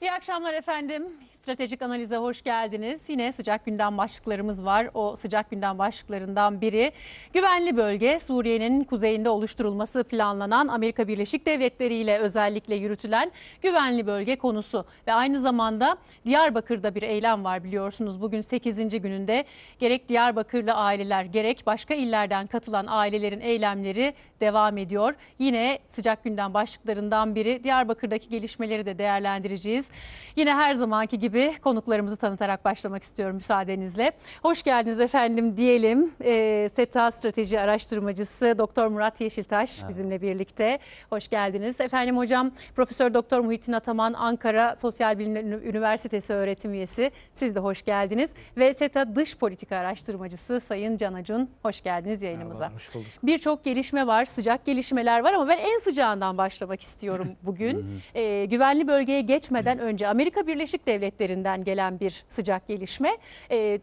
İyi akşamlar efendim. Stratejik analize hoş geldiniz. Yine sıcak gündem başlıklarımız var. O sıcak gündem başlıklarından biri güvenli bölge Suriye'nin kuzeyinde oluşturulması planlanan Amerika Birleşik Devletleri ile özellikle yürütülen güvenli bölge konusu ve aynı zamanda Diyarbakır'da bir eylem var biliyorsunuz. Bugün 8. gününde gerek Diyarbakırlı aileler gerek başka illerden katılan ailelerin eylemleri devam ediyor. Yine sıcak günden başlıklarından biri Diyarbakır'daki gelişmeleri de değerlendireceğiz. Yine her zamanki gibi konuklarımızı tanıtarak başlamak istiyorum müsaadenizle. Hoş geldiniz efendim diyelim. E, SETA Strateji Araştırmacısı Doktor Murat Yeşiltaş evet. bizimle birlikte. Hoş geldiniz. Efendim hocam Profesör Doktor Muhittin Ataman Ankara Sosyal Bilimler Üniversitesi öğretim üyesi. Siz de hoş geldiniz. Ve SETA Dış Politika Araştırmacısı Sayın Can Acun hoş geldiniz yayınımıza. Birçok gelişme var sıcak gelişmeler var ama ben en sıcağından başlamak istiyorum bugün. e, güvenli bölgeye geçmeden önce Amerika Birleşik Devletleri'nden gelen bir sıcak gelişme. E,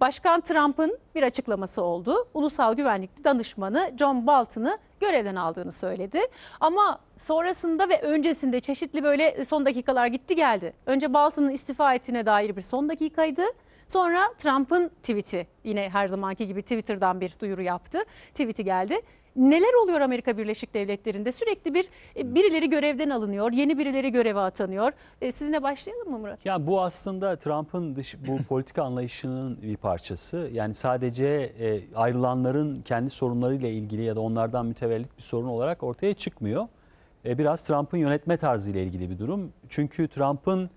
Başkan Trump'ın bir açıklaması oldu. Ulusal Güvenlik Danışmanı John Bolton'ı görevden aldığını söyledi. Ama sonrasında ve öncesinde çeşitli böyle son dakikalar gitti geldi. Önce Bolton'ın istifa ettiğine dair bir son dakikaydı. Sonra Trump'ın tweet'i yine her zamanki gibi Twitter'dan bir duyuru yaptı. Tweet'i geldi neler oluyor Amerika Birleşik Devletleri'nde? Sürekli bir e, birileri görevden alınıyor, yeni birileri göreve atanıyor. E, sizinle başlayalım mı Murat? Ya bu aslında Trump'ın dış bu politika anlayışının bir parçası. Yani sadece e, ayrılanların kendi sorunlarıyla ilgili ya da onlardan mütevellit bir sorun olarak ortaya çıkmıyor. Biraz Trump'ın yönetme tarzı ile ilgili bir durum. Çünkü Trump'ın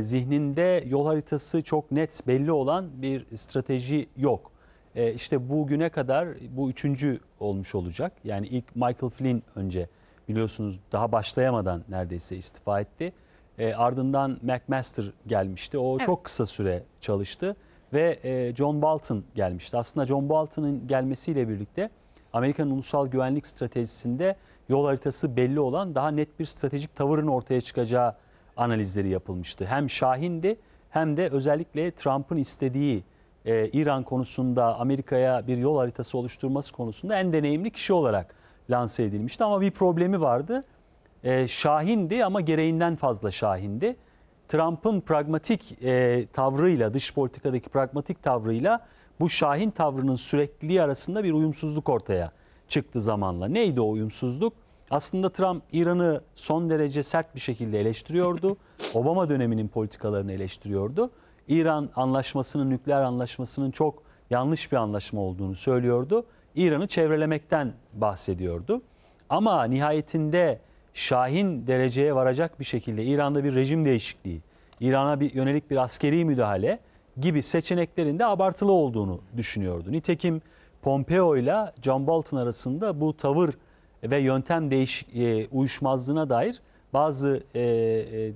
zihninde yol haritası çok net belli olan bir strateji yok. E, işte bugüne kadar bu üçüncü olmuş olacak. Yani ilk Michael Flynn önce biliyorsunuz daha başlayamadan neredeyse istifa etti. E, ardından McMaster gelmişti. O evet. çok kısa süre çalıştı ve e, John Bolton gelmişti. Aslında John Bolton'ın gelmesiyle birlikte Amerika'nın ulusal güvenlik stratejisinde yol haritası belli olan daha net bir stratejik tavırın ortaya çıkacağı analizleri yapılmıştı. Hem Şahin'di hem de özellikle Trump'ın istediği e, İran konusunda Amerika'ya bir yol haritası oluşturması konusunda en deneyimli kişi olarak lanse edilmişti. Ama bir problemi vardı. E, şahindi ama gereğinden fazla şahindi. Trump'ın pragmatik e, tavrıyla, dış politikadaki pragmatik tavrıyla bu şahin tavrının sürekliliği arasında bir uyumsuzluk ortaya çıktı zamanla. Neydi o uyumsuzluk? Aslında Trump İran'ı son derece sert bir şekilde eleştiriyordu. Obama döneminin politikalarını eleştiriyordu. İran anlaşmasının, nükleer anlaşmasının çok yanlış bir anlaşma olduğunu söylüyordu. İran'ı çevrelemekten bahsediyordu. Ama nihayetinde şahin dereceye varacak bir şekilde İran'da bir rejim değişikliği, İran'a bir yönelik bir askeri müdahale gibi seçeneklerin de abartılı olduğunu düşünüyordu. Nitekim Pompeo ile John Bolton arasında bu tavır ve yöntem değiş e, uyuşmazlığına dair bazı e, e,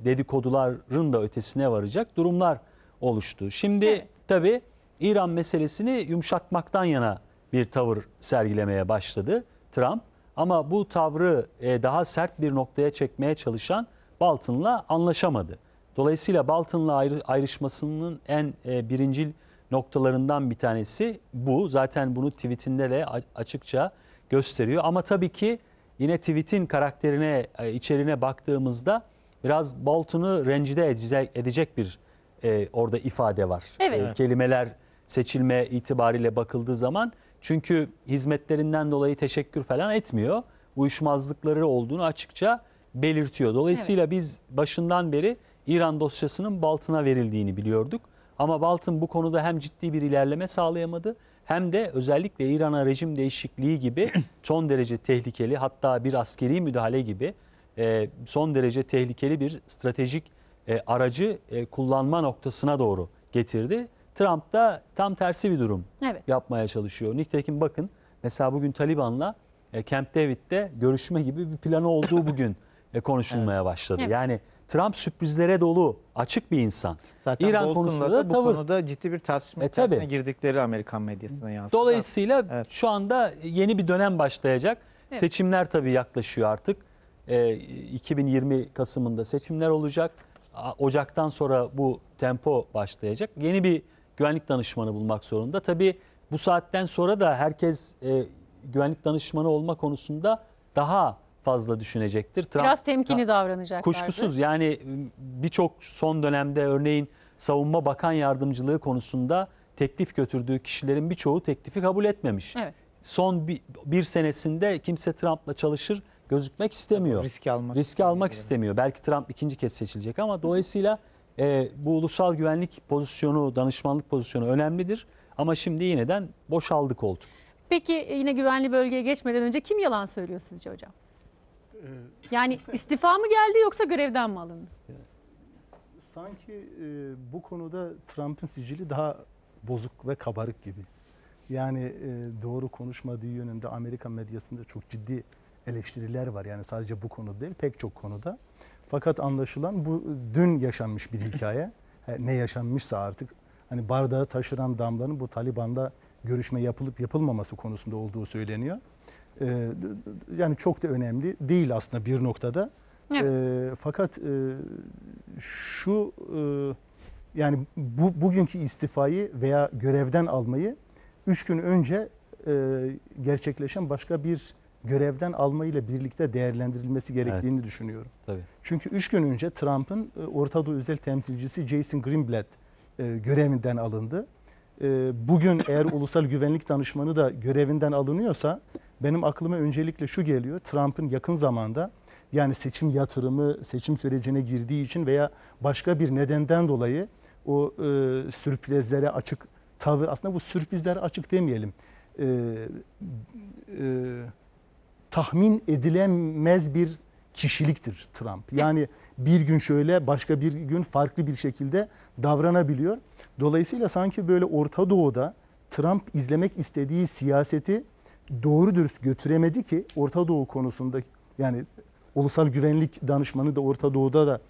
dedikoduların da ötesine varacak durumlar oluştu. Şimdi evet. tabii İran meselesini yumuşatmaktan yana bir tavır sergilemeye başladı Trump. Ama bu tavrı e, daha sert bir noktaya çekmeye çalışan Bolton'la anlaşamadı. Dolayısıyla Bolton'la ayrışmasının en e, birincil noktalarından bir tanesi bu. Zaten bunu tweetinde de açıkça gösteriyor. Ama tabii ki yine tweetin karakterine, e, içeriğine baktığımızda biraz Bolton'u rencide edecek bir e, orada ifade var. Evet. E, kelimeler seçilme itibariyle bakıldığı zaman çünkü hizmetlerinden dolayı teşekkür falan etmiyor. Uyuşmazlıkları olduğunu açıkça belirtiyor. Dolayısıyla evet. biz başından beri İran dosyasının Baltın'a verildiğini biliyorduk. Ama Baltın bu konuda hem ciddi bir ilerleme sağlayamadı hem de özellikle İran'a rejim değişikliği gibi son derece tehlikeli hatta bir askeri müdahale gibi e, son derece tehlikeli bir stratejik e, aracı e, kullanma noktasına doğru getirdi. Trump da tam tersi bir durum evet. yapmaya çalışıyor. Nitekim bakın mesela bugün Taliban'la e, Camp David'de görüşme gibi bir planı olduğu bugün e, konuşulmaya evet. başladı. Evet. Yani Trump sürprizlere dolu, açık bir insan. Zaten İran Bolton'da konusunda da, da bu tavır. konuda ciddi bir tartışma e, içerisine girdikleri Amerikan medyasına yansıdı. Dolayısıyla evet. şu anda yeni bir dönem başlayacak. Evet. Seçimler tabii yaklaşıyor artık. E, 2020 Kasım'ında seçimler olacak. Ocak'tan sonra bu tempo başlayacak. Yeni bir güvenlik danışmanı bulmak zorunda. Tabii bu saatten sonra da herkes e, güvenlik danışmanı olma konusunda daha fazla düşünecektir. Trump, Biraz temkinli davranacak. Kuşkusuz yani birçok son dönemde örneğin savunma bakan yardımcılığı konusunda teklif götürdüğü kişilerin birçoğu teklifi kabul etmemiş. Evet. Son bir, bir senesinde kimse Trump'la çalışır gözükmek istemiyor. Riski almak, Riski almak istemiyor. Belki Trump ikinci kez seçilecek ama dolayısıyla e, bu ulusal güvenlik pozisyonu, danışmanlık pozisyonu önemlidir. Ama şimdi yeniden boşaldı koltuk. Peki e, yine güvenli bölgeye geçmeden önce kim yalan söylüyor sizce hocam? Ee, yani istifa mı geldi yoksa görevden mi alındı? Sanki e, bu konuda Trump'ın sicili daha bozuk ve kabarık gibi. Yani e, doğru konuşmadığı yönünde Amerika medyasında çok ciddi eleştiriler var. Yani sadece bu konu değil pek çok konuda. Fakat anlaşılan bu dün yaşanmış bir hikaye. ne yaşanmışsa artık hani bardağı taşıran damlanın bu Taliban'da görüşme yapılıp yapılmaması konusunda olduğu söyleniyor. Ee, yani çok da önemli değil aslında bir noktada. Ee, fakat e, şu e, yani bu bugünkü istifayı veya görevden almayı üç gün önce e, gerçekleşen başka bir görevden almayla birlikte değerlendirilmesi gerektiğini evet. düşünüyorum. Tabii. Çünkü 3 gün önce Trump'ın e, Orta Doğu özel temsilcisi Jason Greenblatt e, görevinden alındı. E, bugün eğer ulusal güvenlik danışmanı da görevinden alınıyorsa benim aklıma öncelikle şu geliyor. Trump'ın yakın zamanda yani seçim yatırımı, seçim sürecine girdiği için veya başka bir nedenden dolayı o e, sürprizlere açık tavır aslında bu sürprizlere açık demeyelim. E, e, tahmin edilemez bir kişiliktir Trump. Yani bir gün şöyle başka bir gün farklı bir şekilde davranabiliyor. Dolayısıyla sanki böyle Orta Doğu'da Trump izlemek istediği siyaseti doğru dürüst götüremedi ki Orta Doğu konusunda yani ulusal güvenlik danışmanı da Orta Doğu'da da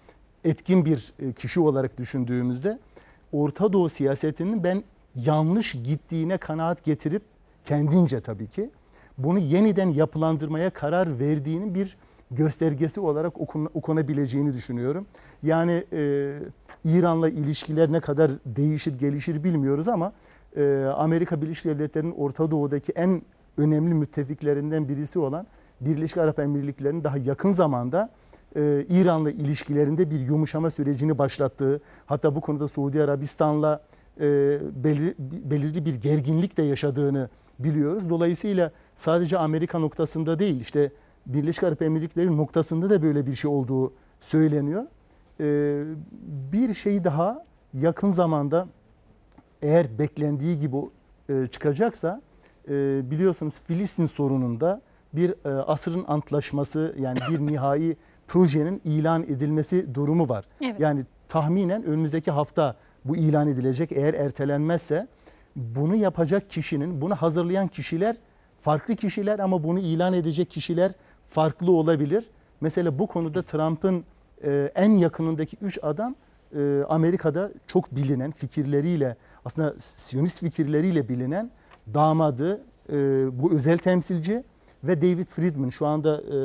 etkin bir e, kişi olarak düşündüğümüzde Orta Doğu siyasetinin ben yanlış gittiğine kanaat getirip kendince tabii ki bunu yeniden yapılandırmaya karar verdiğinin bir göstergesi olarak okunabileceğini düşünüyorum. Yani e, İran'la ilişkiler ne kadar değişir gelişir bilmiyoruz ama e, Amerika Birleşik Devletleri'nin Orta Doğu'daki en önemli müttefiklerinden birisi olan Birleşik Arap Emirlikleri'nin daha yakın zamanda e, İran'la ilişkilerinde bir yumuşama sürecini başlattığı, hatta bu konuda Suudi Arabistan'la e, belir, belirli bir gerginlik de yaşadığını biliyoruz. Dolayısıyla sadece Amerika noktasında değil işte Birleşik Arap Emirlikleri noktasında da böyle bir şey olduğu söyleniyor. Ee, bir şey daha yakın zamanda eğer beklendiği gibi e, çıkacaksa e, biliyorsunuz Filistin sorununda bir e, asrın antlaşması yani bir nihai projenin ilan edilmesi durumu var. Evet. Yani tahminen önümüzdeki hafta bu ilan edilecek eğer ertelenmezse bunu yapacak kişinin, bunu hazırlayan kişiler farklı kişiler ama bunu ilan edecek kişiler farklı olabilir. Mesela bu konuda Trump'ın e, en yakınındaki 3 adam e, Amerika'da çok bilinen fikirleriyle aslında Siyonist fikirleriyle bilinen damadı e, bu özel temsilci ve David Friedman şu anda e,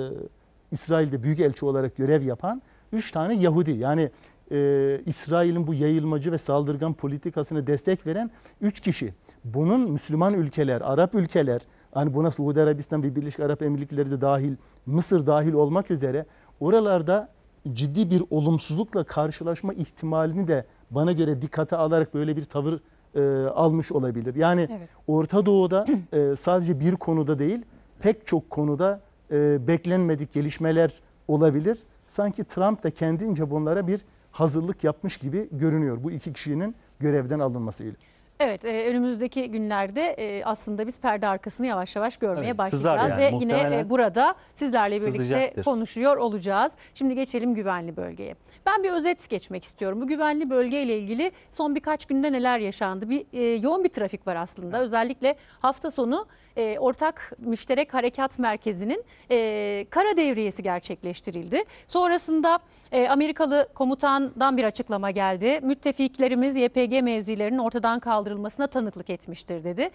İsrail'de büyükelçi olarak görev yapan 3 tane Yahudi yani e, İsrail'in bu yayılmacı ve saldırgan politikasını destek veren 3 kişi. Bunun Müslüman ülkeler, Arap ülkeler, hani buna Suudi Arabistan ve Birleşik Arap Emirlikleri de dahil, Mısır dahil olmak üzere oralarda ciddi bir olumsuzlukla karşılaşma ihtimalini de bana göre dikkate alarak böyle bir tavır e, almış olabilir. Yani evet. Orta Doğu'da e, sadece bir konuda değil pek çok konuda e, beklenmedik gelişmeler olabilir. Sanki Trump da kendince bunlara bir hazırlık yapmış gibi görünüyor bu iki kişinin görevden alınmasıyla. Evet e, önümüzdeki günlerde e, aslında biz perde arkasını yavaş yavaş görmeye Evet, başlayacağız. yani, ve yine e, burada sizlerle birlikte sızacaktır. konuşuyor olacağız. Şimdi geçelim güvenli bölgeye. Ben bir özet geçmek istiyorum. Bu güvenli bölgeyle ilgili son birkaç günde neler yaşandı? Bir e, Yoğun bir trafik var aslında özellikle hafta sonu e, ortak müşterek harekat merkezinin e, kara devriyesi gerçekleştirildi. Sonrasında e, Amerikalı komutandan bir açıklama geldi. Müttefiklerimiz YPG mevzilerinin ortadan kaldırılmasına tanıklık etmiştir dedi.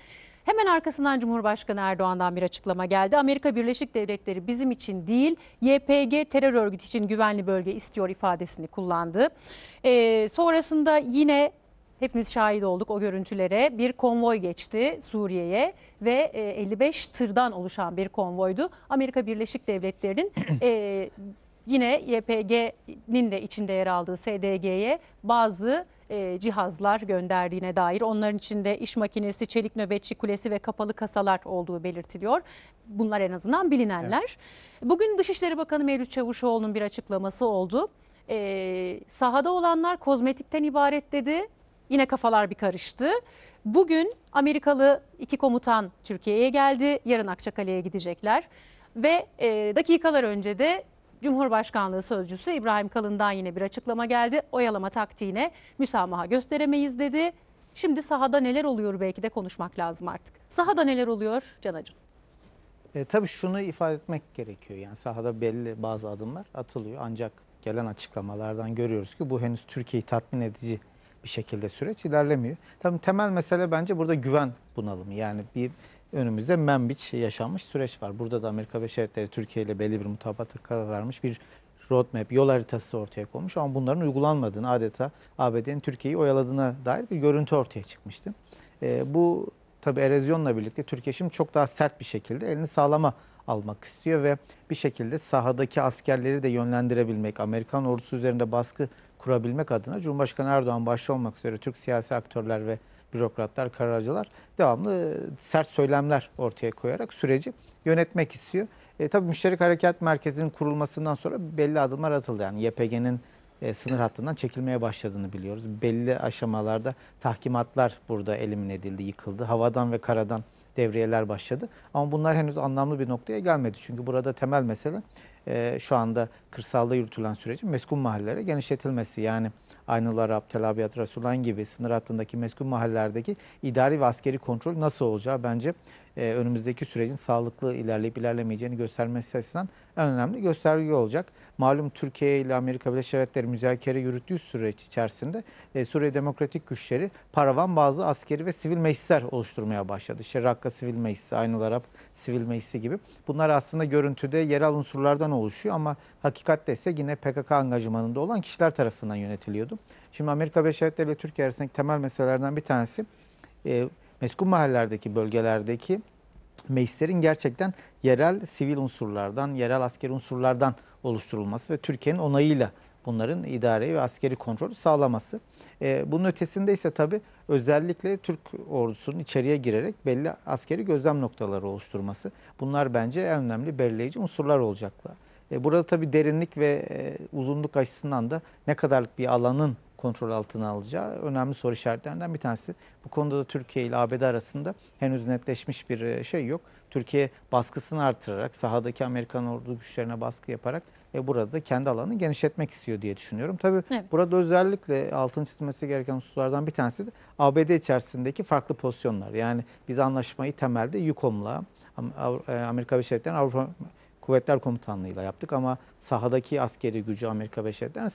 Hemen arkasından Cumhurbaşkanı Erdoğan'dan bir açıklama geldi. Amerika Birleşik Devletleri bizim için değil YPG terör örgütü için güvenli bölge istiyor ifadesini kullandı. E, sonrasında yine hepimiz şahit olduk o görüntülere. Bir konvoy geçti Suriye'ye ve 55 e, tırdan oluşan bir konvoydu. Amerika Birleşik Devletleri'nin e, yine YPG'nin de içinde yer aldığı SDG'ye bazı e, cihazlar gönderdiğine dair onların içinde iş makinesi, çelik nöbetçi kulesi ve kapalı kasalar olduğu belirtiliyor. Bunlar en azından bilinenler. Evet. Bugün Dışişleri Bakanı Mevlüt Çavuşoğlu'nun bir açıklaması oldu. E, sahada olanlar kozmetikten ibaret dedi Yine kafalar bir karıştı. Bugün Amerikalı iki komutan Türkiye'ye geldi. Yarın Akçakale'ye gidecekler. Ve e, dakikalar önce de Cumhurbaşkanlığı Sözcüsü İbrahim Kalın'dan yine bir açıklama geldi. Oyalama taktiğine müsamaha gösteremeyiz dedi. Şimdi sahada neler oluyor belki de konuşmak lazım artık. Sahada neler oluyor Canacığım? E, tabii şunu ifade etmek gerekiyor. Yani sahada belli bazı adımlar atılıyor. Ancak gelen açıklamalardan görüyoruz ki bu henüz Türkiye'yi tatmin edici bir şekilde süreç ilerlemiyor. Tabii temel mesele bence burada güven bunalımı. Yani bir önümüzde membiç yaşanmış süreç var. Burada da Amerika Birleşik Devletleri Türkiye ile belli bir mutabakata vermiş bir roadmap, yol haritası ortaya konmuş ama bunların uygulanmadığını adeta ABD'nin Türkiye'yi oyaladığına dair bir görüntü ortaya çıkmıştı. E, bu tabii erozyonla birlikte Türkiye şimdi çok daha sert bir şekilde elini sağlama almak istiyor ve bir şekilde sahadaki askerleri de yönlendirebilmek, Amerikan ordusu üzerinde baskı kurabilmek adına Cumhurbaşkanı Erdoğan başta olmak üzere Türk siyasi aktörler ve bürokratlar, kararcılar devamlı sert söylemler ortaya koyarak süreci yönetmek istiyor. E, tabii Müşterek Hareket Merkezi'nin kurulmasından sonra belli adımlar atıldı. Yani YPG'nin e, sınır hattından çekilmeye başladığını biliyoruz. Belli aşamalarda tahkimatlar burada elimin edildi, yıkıldı. Havadan ve karadan devriyeler başladı. Ama bunlar henüz anlamlı bir noktaya gelmedi. Çünkü burada temel mesele e, şu anda kırsalda yürütülen sürecin meskun mahallelere genişletilmesi. Yani aynılar Abdelabiyat, Rasulan gibi sınır hattındaki meskun mahallelerdeki idari ve askeri kontrol nasıl olacağı bence e, önümüzdeki sürecin sağlıklı ilerleyip ilerlemeyeceğini göstermesi açısından en önemli gösterge olacak. Malum Türkiye ile Amerika Birleşik Devletleri müzakere yürüttüğü süreç içerisinde e, Suriye Demokratik Güçleri paravan bazı askeri ve sivil meclisler oluşturmaya başladı. İşte Rakka Sivil Meclisi, Aynıl Arap Sivil Meclisi gibi. Bunlar aslında görüntüde yerel unsurlardan oluşuyor ama hakikatte ise yine PKK angajmanında olan kişiler tarafından yönetiliyordu. Şimdi Amerika Birleşik Devletleri ile Türkiye arasındaki temel meselelerden bir tanesi e, meskun mahallelerdeki bölgelerdeki meclislerin gerçekten yerel sivil unsurlardan, yerel asker unsurlardan oluşturulması ve Türkiye'nin onayıyla bunların idari ve askeri kontrolü sağlaması. E, bunun ötesinde ise tabii özellikle Türk ordusunun içeriye girerek belli askeri gözlem noktaları oluşturması. Bunlar bence en önemli belirleyici unsurlar olacaklar. E, burada tabii derinlik ve e, uzunluk açısından da ne kadarlık bir alanın kontrol altına alacağı önemli soru işaretlerinden bir tanesi. Bu konuda da Türkiye ile ABD arasında henüz netleşmiş bir e, şey yok. Türkiye baskısını artırarak, sahadaki Amerikan ordu güçlerine baskı yaparak e, burada da kendi alanını genişletmek istiyor diye düşünüyorum. Tabii evet. burada özellikle altın çizilmesi gereken hususlardan bir tanesi de ABD içerisindeki farklı pozisyonlar. Yani biz anlaşmayı temelde YUKOM'la e, Amerika Birleşik Devletleri Avrupa Kuvvetler Komutanlığı'yla yaptık ama sahadaki askeri gücü Amerika Beşik'ten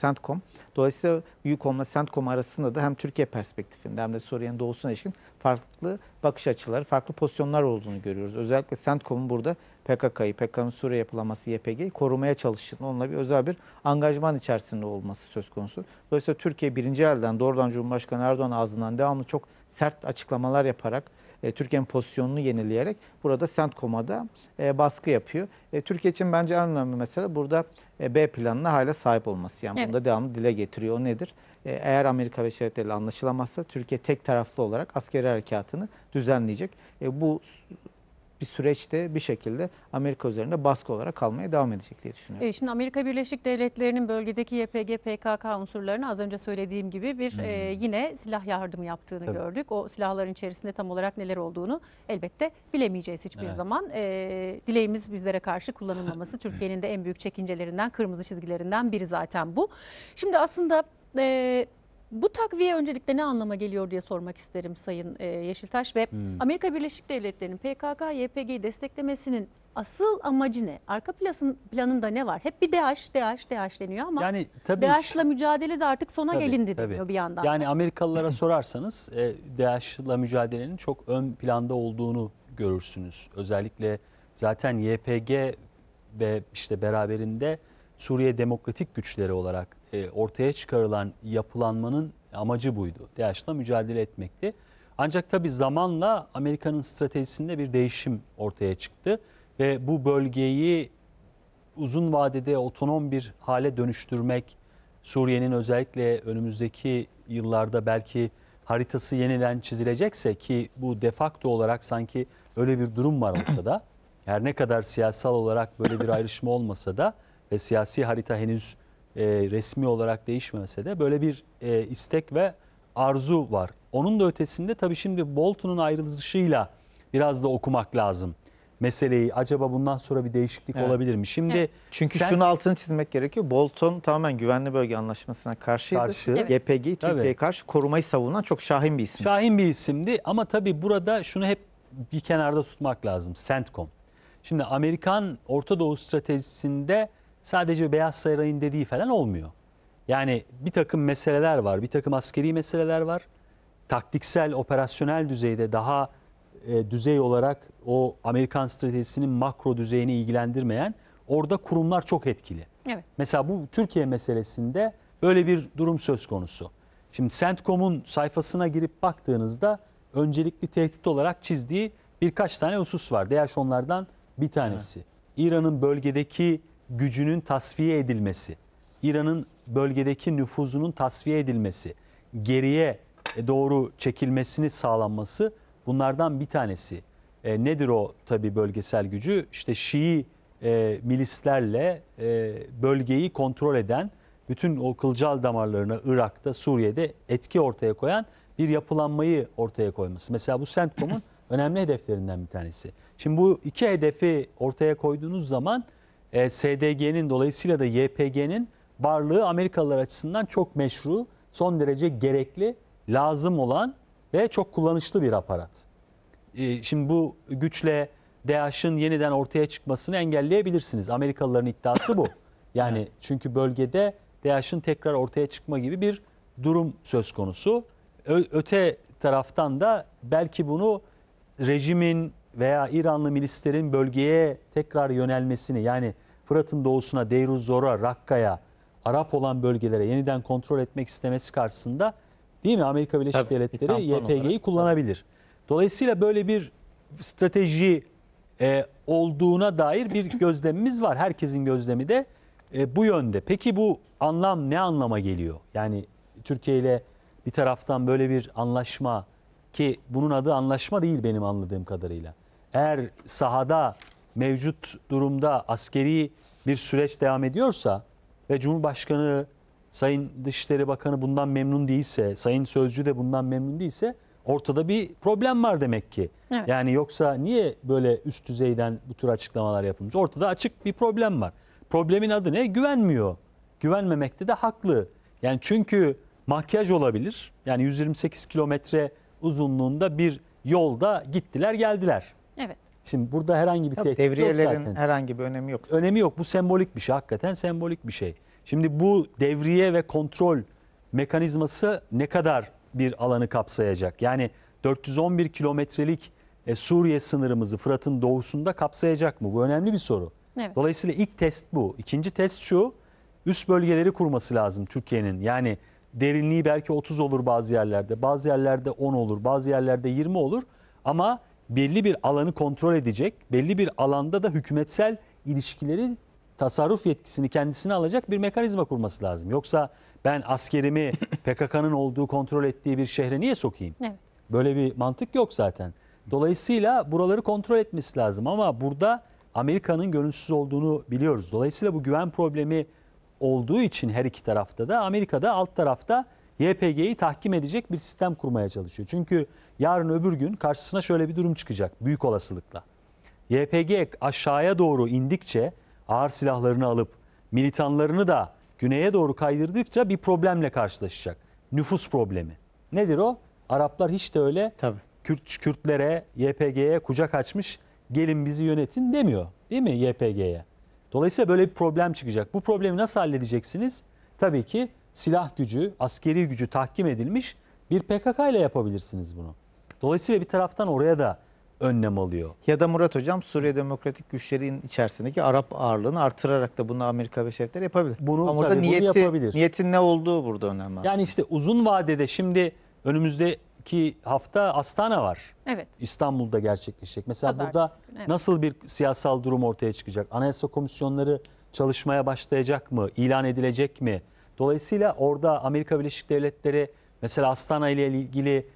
CENTCOM. Dolayısıyla UCOM'la CENTCOM arasında da hem Türkiye perspektifinde hem de Suriye'nin doğusuna ilişkin farklı bakış açıları, farklı pozisyonlar olduğunu görüyoruz. Özellikle CENTCOM'un burada PKK'yı, PKK'nın Suriye yapılanması YPG'yi korumaya çalıştığını, onunla bir özel bir angajman içerisinde olması söz konusu. Dolayısıyla Türkiye birinci elden doğrudan Cumhurbaşkanı Erdoğan ağzından devamlı çok sert açıklamalar yaparak e, Türkiye'nin pozisyonunu yenileyerek burada CENTCOM'a e, baskı yapıyor. E, Türkiye için bence en önemli mesele burada e, B planına hala sahip olması. Yani evet. bunu da devamlı dile getiriyor. O nedir? E, eğer Amerika ve Şeritleri'yle anlaşılamazsa Türkiye tek taraflı olarak askeri harekatını düzenleyecek. E, bu bir süreçte bir şekilde Amerika üzerinde baskı olarak kalmaya devam edecek diye düşünüyorum. şimdi Amerika Birleşik Devletleri'nin bölgedeki YPG, PKK unsurlarını az önce söylediğim gibi bir hmm. e, yine silah yardımı yaptığını Tabii. gördük. O silahların içerisinde tam olarak neler olduğunu elbette bilemeyeceğiz hiçbir evet. zaman. E, dileğimiz bizlere karşı kullanılmaması Türkiye'nin de en büyük çekincelerinden, kırmızı çizgilerinden biri zaten bu. Şimdi aslında... E, bu takviye öncelikle ne anlama geliyor diye sormak isterim Sayın e, Yeşiltaş ve hmm. Amerika Birleşik Devletleri'nin PKK-YPG'yi desteklemesinin asıl amacı ne? Arka plasın, planında ne var? Hep bir DAEŞ, DAEŞ, DAEŞ deniyor ama yani, DAEŞ'la mücadele de artık sona tabii, gelindi tabii. bir yandan. Yani Amerikalılara sorarsanız e, DAEŞ'la mücadelenin çok ön planda olduğunu görürsünüz. Özellikle zaten YPG ve işte beraberinde Suriye Demokratik Güçleri olarak e, ortaya çıkarılan yapılanmanın amacı buydu. DAEŞ'la mücadele etmekti. Ancak tabi zamanla Amerika'nın stratejisinde bir değişim ortaya çıktı ve bu bölgeyi uzun vadede otonom bir hale dönüştürmek, Suriye'nin özellikle önümüzdeki yıllarda belki haritası yeniden çizilecekse ki bu defakto olarak sanki öyle bir durum var ortada. Her ne kadar siyasal olarak böyle bir ayrışma olmasa da ve siyasi harita henüz e, resmi olarak değişmese de böyle bir e, istek ve arzu var. Onun da ötesinde tabii şimdi Bolton'un ayrılışıyla biraz da okumak lazım meseleyi. Acaba bundan sonra bir değişiklik evet. olabilir mi? Şimdi evet. çünkü sen... şunun altını çizmek gerekiyor. Bolton tamamen güvenli bölge anlaşmasına karşıydı. Karşı. Evet. YPG Türkiye'ye karşı korumayı savunan çok şahin bir isim. Şahin bir isimdi ama tabii burada şunu hep bir kenarda tutmak lazım. CENTCOM. Şimdi Amerikan Orta Doğu stratejisinde sadece Beyaz Saray'ın dediği falan olmuyor. Yani bir takım meseleler var, bir takım askeri meseleler var. Taktiksel, operasyonel düzeyde daha e, düzey olarak o Amerikan stratejisinin makro düzeyini ilgilendirmeyen orada kurumlar çok etkili. Evet. Mesela bu Türkiye meselesinde böyle bir durum söz konusu. Şimdi CENTCOM'un sayfasına girip baktığınızda öncelikli tehdit olarak çizdiği birkaç tane husus var. Diğer onlardan bir tanesi. Evet. İran'ın bölgedeki gücünün tasfiye edilmesi, İran'ın bölgedeki nüfuzunun tasfiye edilmesi, geriye e, doğru çekilmesini sağlanması bunlardan bir tanesi. E, nedir o tabi bölgesel gücü? İşte Şii e, milislerle e, bölgeyi kontrol eden, bütün o kılcal damarlarına Irak'ta, Suriye'de etki ortaya koyan bir yapılanmayı ortaya koyması. Mesela bu CENTCOM'un önemli hedeflerinden bir tanesi. Şimdi bu iki hedefi ortaya koyduğunuz zaman e, SDG'nin dolayısıyla da YPG'nin varlığı Amerikalılar açısından çok meşru, son derece gerekli, lazım olan ve çok kullanışlı bir aparat. E, şimdi bu güçle DAEŞ'in yeniden ortaya çıkmasını engelleyebilirsiniz. Amerikalıların iddiası bu. Yani çünkü bölgede DAEŞ'in tekrar ortaya çıkma gibi bir durum söz konusu. Ö öte taraftan da belki bunu rejimin veya İranlı milislerin bölgeye tekrar yönelmesini yani Fırat'ın doğusuna, Deiruzor'a, Rakka'ya, Arap olan bölgelere yeniden kontrol etmek istemesi karşısında değil mi Amerika Birleşik Tabii, Devletleri YPG'yi kullanabilir. Dolayısıyla böyle bir strateji e, olduğuna dair bir gözlemimiz var. Herkesin gözlemi de e, bu yönde. Peki bu anlam ne anlama geliyor? Yani Türkiye ile bir taraftan böyle bir anlaşma ki bunun adı anlaşma değil benim anladığım kadarıyla eğer sahada mevcut durumda askeri bir süreç devam ediyorsa ve Cumhurbaşkanı Sayın Dışişleri Bakanı bundan memnun değilse, Sayın Sözcü de bundan memnun değilse ortada bir problem var demek ki. Evet. Yani yoksa niye böyle üst düzeyden bu tür açıklamalar yapılmış? Ortada açık bir problem var. Problemin adı ne? Güvenmiyor. Güvenmemekte de haklı. Yani çünkü makyaj olabilir. Yani 128 kilometre uzunluğunda bir yolda gittiler geldiler. Evet. Şimdi burada herhangi bir Tabii tehdit yok zaten. herhangi bir önemi yok. Önemi yok. Bu sembolik bir şey. Hakikaten sembolik bir şey. Şimdi bu devriye ve kontrol mekanizması ne kadar bir alanı kapsayacak? Yani 411 kilometrelik e, Suriye sınırımızı Fırat'ın doğusunda kapsayacak mı? Bu önemli bir soru. Evet. Dolayısıyla ilk test bu. İkinci test şu. Üst bölgeleri kurması lazım Türkiye'nin. Yani derinliği belki 30 olur bazı yerlerde, bazı yerlerde 10 olur, bazı yerlerde 20 olur. Ama belli bir alanı kontrol edecek, belli bir alanda da hükümetsel ilişkileri tasarruf yetkisini kendisine alacak bir mekanizma kurması lazım. Yoksa ben askerimi PKK'nın olduğu kontrol ettiği bir şehre niye sokayım? Evet. Böyle bir mantık yok zaten. Dolayısıyla buraları kontrol etmesi lazım ama burada Amerika'nın gönülsüz olduğunu biliyoruz. Dolayısıyla bu güven problemi olduğu için her iki tarafta da Amerika'da alt tarafta YPG'yi tahkim edecek bir sistem kurmaya çalışıyor. Çünkü yarın öbür gün karşısına şöyle bir durum çıkacak büyük olasılıkla. YPG aşağıya doğru indikçe ağır silahlarını alıp militanlarını da güneye doğru kaydırdıkça bir problemle karşılaşacak. Nüfus problemi. Nedir o? Araplar hiç de öyle Tabii. Kürt, Kürtlere, YPG'ye kucak açmış gelin bizi yönetin demiyor değil mi YPG'ye? Dolayısıyla böyle bir problem çıkacak. Bu problemi nasıl halledeceksiniz? Tabii ki silah gücü, askeri gücü tahkim edilmiş bir PKK ile yapabilirsiniz bunu. Dolayısıyla bir taraftan oraya da önlem alıyor. Ya da Murat Hocam Suriye Demokratik Güçleri'nin içerisindeki Arap ağırlığını artırarak da bunu Amerika ve Şerifler yapabilir. Bunu, Ama tabii, niyeti, bunu yapabilir. Niyetin ne olduğu burada önemli. Yani işte uzun vadede şimdi önümüzdeki hafta Astana var. Evet. İstanbul'da gerçekleşecek. Mesela Pazartesi burada evet. nasıl bir siyasal durum ortaya çıkacak? Anayasa komisyonları çalışmaya başlayacak mı? İlan edilecek mi? Dolayısıyla orada Amerika Birleşik Devletleri mesela Astana ile ilgili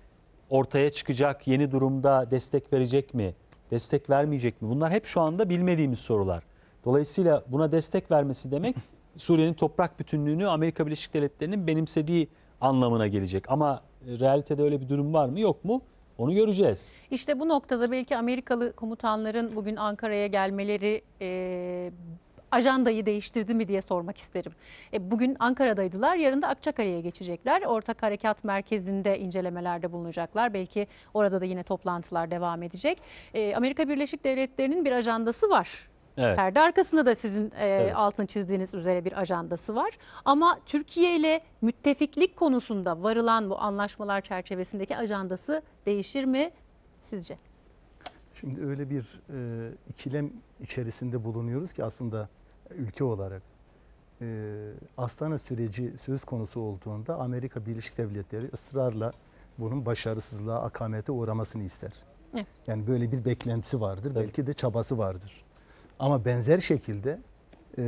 ortaya çıkacak yeni durumda destek verecek mi? Destek vermeyecek mi? Bunlar hep şu anda bilmediğimiz sorular. Dolayısıyla buna destek vermesi demek Suriye'nin toprak bütünlüğünü Amerika Birleşik Devletleri'nin benimsediği anlamına gelecek. Ama realitede öyle bir durum var mı yok mu? Onu göreceğiz. İşte bu noktada belki Amerikalı komutanların bugün Ankara'ya gelmeleri e, ajandayı değiştirdi mi diye sormak isterim. E, bugün Ankara'daydılar, yarın da Akçakaya'ya geçecekler. Ortak Harekat Merkezi'nde incelemelerde bulunacaklar. Belki orada da yine toplantılar devam edecek. E, Amerika Birleşik Devletleri'nin bir ajandası var. Evet. Perde arkasında da sizin e, evet. altını çizdiğiniz üzere bir ajandası var. Ama Türkiye ile müttefiklik konusunda varılan bu anlaşmalar çerçevesindeki ajandası değişir mi sizce? Şimdi öyle bir e, ikilem içerisinde bulunuyoruz ki aslında ülke olarak e, Astana süreci söz konusu olduğunda Amerika Birleşik Devletleri ısrarla bunun başarısızlığa, akamete uğramasını ister. Evet. Yani böyle bir beklentisi vardır. Evet. Belki de çabası vardır. Ama benzer şekilde e,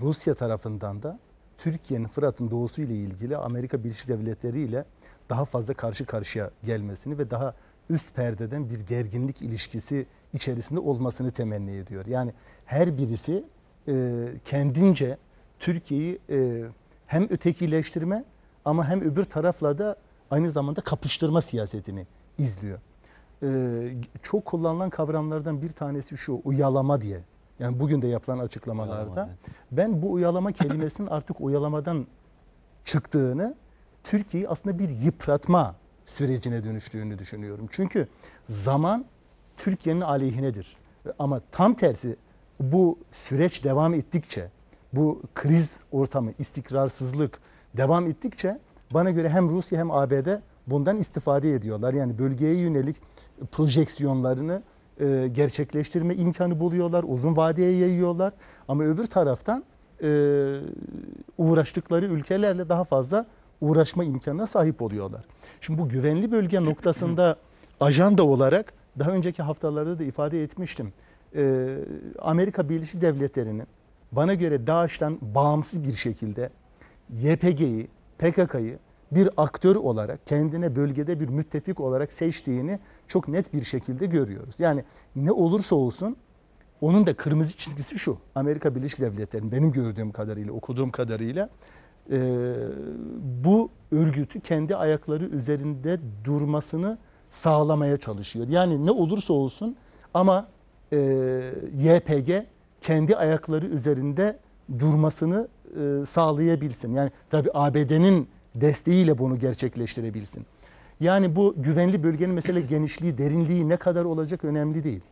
Rusya tarafından da Türkiye'nin Fırat'ın doğusu ile ilgili Amerika Birleşik Devletleri ile daha fazla karşı karşıya gelmesini ve daha üst perdeden bir gerginlik ilişkisi içerisinde olmasını temenni ediyor. Yani her birisi e, kendince Türkiye'yi e, hem ötekileştirme ama hem öbür tarafla da aynı zamanda kapıştırma siyasetini izliyor. E, çok kullanılan kavramlardan bir tanesi şu uyalama diye. Yani bugün de yapılan açıklamalarda ben bu uyalama kelimesinin artık uyalamadan çıktığını Türkiye'yi aslında bir yıpratma sürecine dönüştüğünü düşünüyorum. Çünkü zaman Türkiye'nin aleyhinedir. Ama tam tersi bu süreç devam ettikçe, bu kriz ortamı, istikrarsızlık devam ettikçe bana göre hem Rusya hem ABD bundan istifade ediyorlar. Yani bölgeye yönelik projeksiyonlarını e, gerçekleştirme imkanı buluyorlar, uzun vadeye yayıyorlar. Ama öbür taraftan e, uğraştıkları ülkelerle daha fazla uğraşma imkanına sahip oluyorlar. Şimdi bu güvenli bölge noktasında ajanda olarak daha önceki haftalarda da ifade etmiştim e, Amerika Birleşik Devletleri'nin bana göre DAEŞ'ten bağımsız bir şekilde YPG'yi, PKK'yı bir aktör olarak kendine bölgede bir müttefik olarak seçtiğini çok net bir şekilde görüyoruz. Yani ne olursa olsun onun da kırmızı çizgisi şu. Amerika Birleşik Devletleri'nin benim gördüğüm kadarıyla, okuduğum kadarıyla e, bu örgütü kendi ayakları üzerinde durmasını sağlamaya çalışıyor. Yani ne olursa olsun ama e, YPG kendi ayakları üzerinde durmasını e, sağlayabilsin. Yani tabi ABD'nin desteğiyle bunu gerçekleştirebilsin. Yani bu güvenli bölgenin mesela genişliği, derinliği ne kadar olacak önemli değil.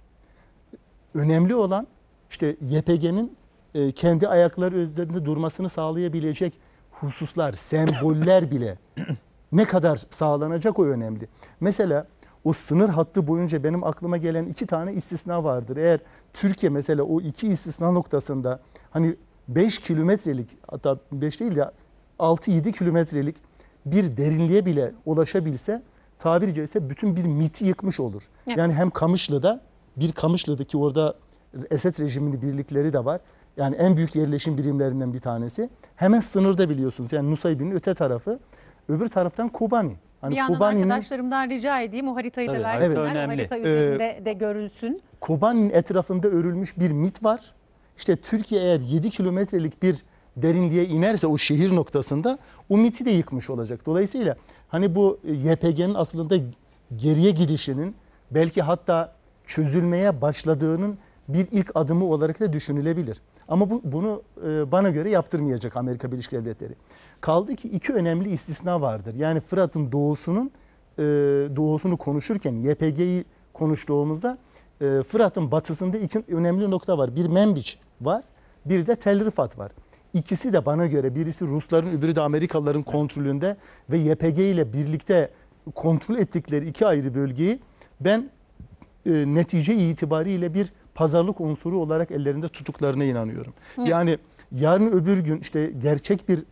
Önemli olan işte YPG'nin e, kendi ayakları üzerinde durmasını sağlayabilecek hususlar, semboller bile ne kadar sağlanacak o önemli. Mesela o sınır hattı boyunca benim aklıma gelen iki tane istisna vardır. Eğer Türkiye mesela o iki istisna noktasında hani 5 kilometrelik hatta 5 değil de 6-7 kilometrelik bir derinliğe bile ulaşabilse tabiri caizse bütün bir miti yıkmış olur. Evet. Yani hem Kamışlı'da bir Kamışlı'daki orada Esed rejimini birlikleri de var. Yani en büyük yerleşim birimlerinden bir tanesi. Hemen sınırda biliyorsunuz. Yani Nusaybin'in öte tarafı. Öbür taraftan Kobani. Hani bir yandan arkadaşlarımdan rica edeyim o haritayı tabii, da versinler. Evet. Önemli. O harita ee, üzerinde ee, de görülsün. Kobani'nin etrafında örülmüş bir mit var. İşte Türkiye eğer 7 kilometrelik bir derinliğe inerse o şehir noktasında o miti de yıkmış olacak. Dolayısıyla hani bu YPG'nin aslında geriye gidişinin belki hatta çözülmeye başladığının bir ilk adımı olarak da düşünülebilir. Ama bu, bunu e, bana göre yaptırmayacak Amerika Birleşik Devletleri. Kaldı ki iki önemli istisna vardır. Yani Fırat'ın doğusunun e, doğusunu konuşurken YPG'yi konuştuğumuzda e, Fırat'ın batısında iki önemli nokta var. Bir Membiç var, bir de Tel Rifat var. İkisi de bana göre birisi Rusların, öbürü de Amerikalıların kontrolünde ve YPG ile birlikte kontrol ettikleri iki ayrı bölgeyi ben e, netice itibariyle bir pazarlık unsuru olarak ellerinde tutuklarına inanıyorum. Hı. Yani yarın öbür gün işte gerçek bir e,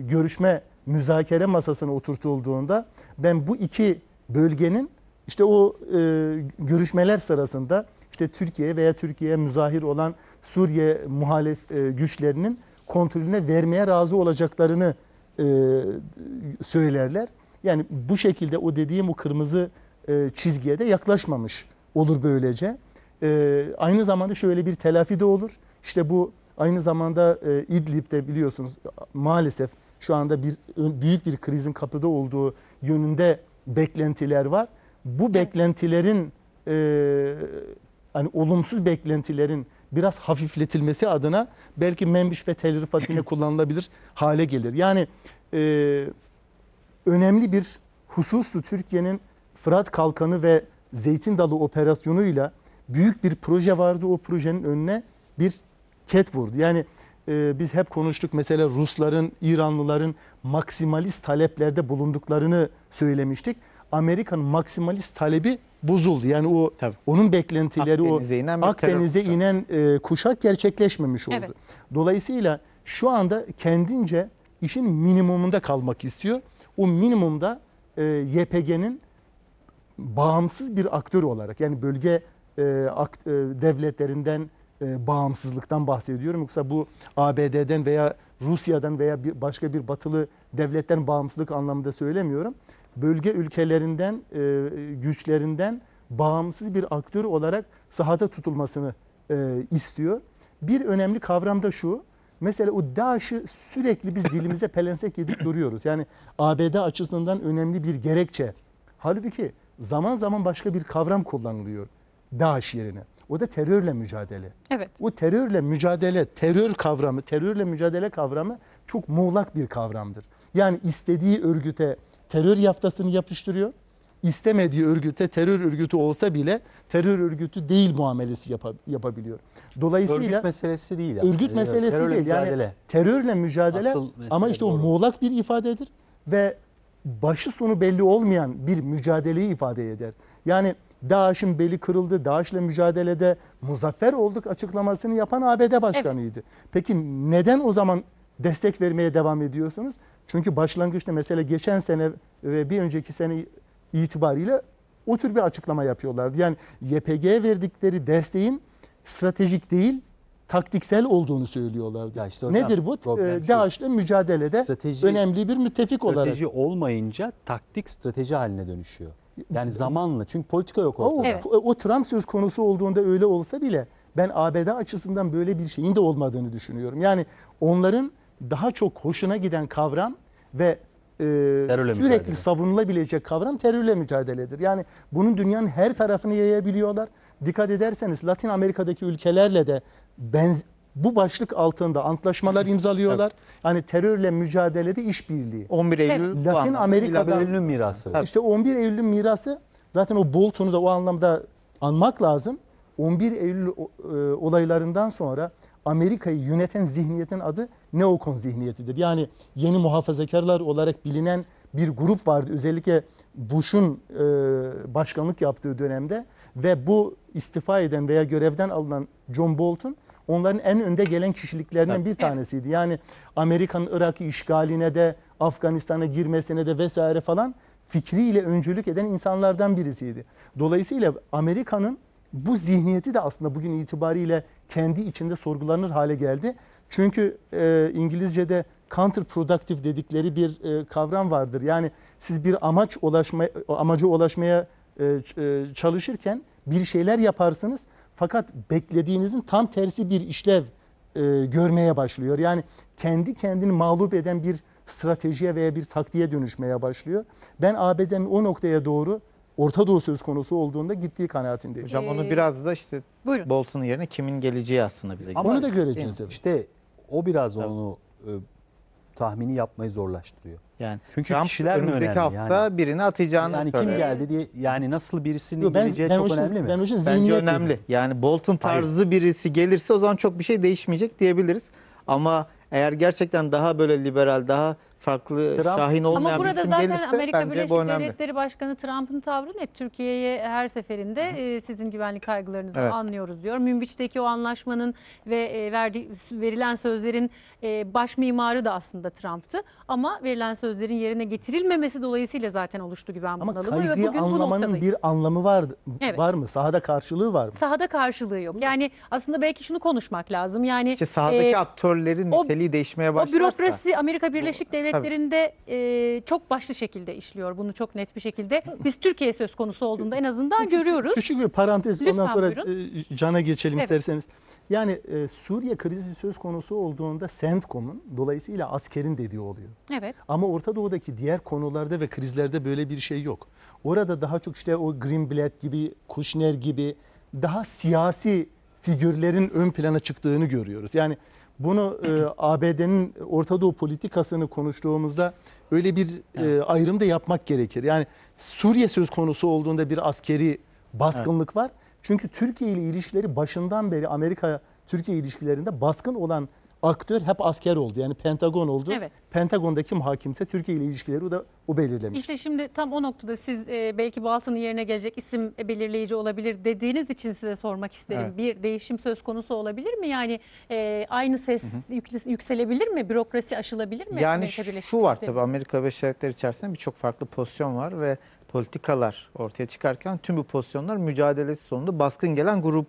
görüşme müzakere masasına oturtulduğunda ben bu iki bölgenin işte o e, görüşmeler sırasında işte Türkiye veya Türkiye'ye müzahir olan Suriye muhalif e, güçlerinin kontrolüne vermeye razı olacaklarını e, söylerler. Yani bu şekilde o dediğim o kırmızı e, çizgiye de yaklaşmamış olur böylece. E, aynı zamanda şöyle bir telafi de olur. İşte bu aynı zamanda e, İdlib'de biliyorsunuz maalesef şu anda bir büyük bir krizin kapıda olduğu yönünde beklentiler var. Bu beklentilerin e, hani olumsuz beklentilerin biraz hafifletilmesi adına belki membiş ve telrifat yine kullanılabilir hale gelir. Yani e, önemli bir husustu Türkiye'nin Fırat Kalkanı ve Zeytin Dalı operasyonuyla büyük bir proje vardı. O projenin önüne bir ket vurdu. Yani e, biz hep konuştuk mesela Rusların, İranlıların maksimalist taleplerde bulunduklarını söylemiştik. Amerika'nın maksimalist talebi bozuldu. Yani o Tabii. onun beklentileri Akdeniz'e o inen Akdeniz'e terör. inen e, kuşak gerçekleşmemiş oldu. Evet. Dolayısıyla şu anda kendince işin minimumunda kalmak istiyor. O minimumda e, YPG'nin bağımsız bir aktör olarak yani bölge e, ak, e, devletlerinden e, bağımsızlıktan bahsediyorum. Yoksa bu ABD'den veya Rusya'dan veya bir, başka bir batılı devletten bağımsızlık anlamında söylemiyorum. Bölge ülkelerinden, e, güçlerinden bağımsız bir aktör olarak sahada tutulmasını e, istiyor. Bir önemli kavram da şu, Mesela o DAEŞ'i sürekli biz dilimize pelensek yedik duruyoruz. Yani ABD açısından önemli bir gerekçe. Halbuki zaman zaman başka bir kavram kullanılıyor. DAEŞ yerine. O da terörle mücadele. Evet. O terörle mücadele, terör kavramı, terörle mücadele kavramı çok muğlak bir kavramdır. Yani istediği örgüte terör yaftasını yapıştırıyor. İstemediği örgüte terör örgütü olsa bile terör örgütü değil muamelesi yap yapabiliyor. Dolayısıyla örgüt meselesi değil. Aslında. Örgüt meselesi terörle değil. Mücadele. Yani terörle mücadele ama işte doğru. o muğlak bir ifadedir ve başı sonu belli olmayan bir mücadeleyi ifade eder. Yani DAEŞ'in beli kırıldı, DAEŞ'le mücadelede muzaffer olduk açıklamasını yapan ABD başkanıydı. Evet. Peki neden o zaman destek vermeye devam ediyorsunuz? Çünkü başlangıçta mesela geçen sene ve bir önceki sene itibariyle o tür bir açıklama yapıyorlardı. Yani YPG'ye verdikleri desteğin stratejik değil, taktiksel olduğunu söylüyorlardı. Ya işte hocam, Nedir bu? Ee, DAEŞ'le mücadelede strateji, önemli bir müttefik strateji olarak. Strateji olmayınca taktik strateji haline dönüşüyor. Yani zamanla. Çünkü politika yok ortada. O, evet. o Trump söz konusu olduğunda öyle olsa bile ben ABD açısından böyle bir şeyin de olmadığını düşünüyorum. Yani onların daha çok hoşuna giden kavram ve e, sürekli mücadele. savunulabilecek kavram terörle mücadeledir. Yani bunun dünyanın her tarafını yayabiliyorlar. Dikkat ederseniz Latin Amerika'daki ülkelerle de benz bu başlık altında antlaşmalar imzalıyorlar. Yani terörle mücadelede işbirliği. 11 Eylül Evet. Latin anlamda Amerika'dan- İlhabeylül'ün mirası. İşte 11 Eylül'ün mirası zaten o Bolton'u da o anlamda anmak lazım. 11 Eylül e, olaylarından sonra Amerika'yı yöneten zihniyetin adı neokon zihniyetidir. Yani yeni muhafazakarlar olarak bilinen bir grup vardı. Özellikle Bush'un e, başkanlık yaptığı dönemde ve bu istifa eden veya görevden alınan John Bolton onların en önde gelen kişiliklerinden evet. bir tanesiydi. Yani Amerika'nın Irak'ı işgaline de Afganistan'a girmesine de vesaire falan fikriyle öncülük eden insanlardan birisiydi. Dolayısıyla Amerika'nın bu zihniyeti de aslında bugün itibariyle kendi içinde sorgulanır hale geldi. Çünkü e, İngilizce'de counterproductive dedikleri bir e, kavram vardır. Yani siz bir amaç ulaşma amaca ulaşmaya e, e, çalışırken bir şeyler yaparsınız fakat beklediğinizin tam tersi bir işlev e, görmeye başlıyor. Yani kendi kendini mağlup eden bir stratejiye veya bir taktiğe dönüşmeye başlıyor. Ben ABD'nin o noktaya doğru Orta Doğu söz konusu olduğunda gittiği kanaatindeyim. Hocam onu ee, biraz da işte Buyurun. Bolton'un yerine kimin geleceği aslında bize. Ama onu da göreceğiz. İşte o biraz Tabii. onu e, tahmini yapmayı zorlaştırıyor. Yani Çünkü Trump kişiler mi önümüzdeki hafta yani, birini atacağını yani kim geldi diye yani nasıl birisinin geleceği çok o şey, önemli mi? Ben o Bence önemli. Değil. Yani Bolton tarzı Hayır. birisi gelirse o zaman çok bir şey değişmeyecek diyebiliriz. Ama eğer gerçekten daha böyle liberal, daha farklı Trump, şahin olmayan Ama burada bir zaten gelirse, Amerika Birleşik Devletleri Başkanı Trump'ın tavrı net. Türkiye'ye her seferinde Hı e, sizin güvenlik kaygılarınızı evet. anlıyoruz diyor. Münbiç'teki o anlaşmanın ve e, verdi, verilen sözlerin e, baş mimarı da aslında Trump'tı. Ama verilen sözlerin yerine getirilmemesi dolayısıyla zaten oluştu güven bunalımı. Ama kaygıyı ve bugün anlamanın bu bir anlamı var, evet. var mı? Sahada karşılığı var mı? Sahada karşılığı yok. Yani aslında belki şunu konuşmak lazım. Yani işte sahadaki e, aktörlerin niteliği değişmeye başlarsa. O bürokrasi Amerika Birleşik Devletleri devletlerinde e, çok başlı şekilde işliyor bunu çok net bir şekilde. Biz Türkiye söz konusu olduğunda en azından görüyoruz. Küçük bir parantez Lütfen ondan sonra E, cana geçelim evet. isterseniz. Yani e, Suriye krizi söz konusu olduğunda CENTCOM'un dolayısıyla askerin dediği oluyor. Evet. Ama Orta Doğu'daki diğer konularda ve krizlerde böyle bir şey yok. Orada daha çok işte o Greenblatt gibi, Kushner gibi daha siyasi figürlerin ön plana çıktığını görüyoruz. Yani bunu e, ABD'nin Orta Doğu politikasını konuştuğumuzda öyle bir e, evet. e, ayrım da yapmak gerekir. Yani Suriye söz konusu olduğunda bir askeri baskınlık evet. var. Çünkü Türkiye ile ilişkileri başından beri Amerika Türkiye ilişkilerinde baskın olan aktör hep asker oldu. Yani Pentagon oldu. Evet. Pentagon'da kim hakimse Türkiye ile ilişkileri o da o belirlemiş. İşte şimdi tam o noktada siz e, belki bu altının yerine gelecek isim e, belirleyici olabilir dediğiniz için size sormak isterim. Evet. Bir değişim söz konusu olabilir mi? Yani e, aynı ses hı hı. yükselebilir mi? Bürokrasi aşılabilir mi? Yani Amerika şu var tabii Amerika Birleşik Devletleri içerisinde birçok farklı pozisyon var ve politikalar ortaya çıkarken tüm bu pozisyonlar mücadelesi sonunda baskın gelen grup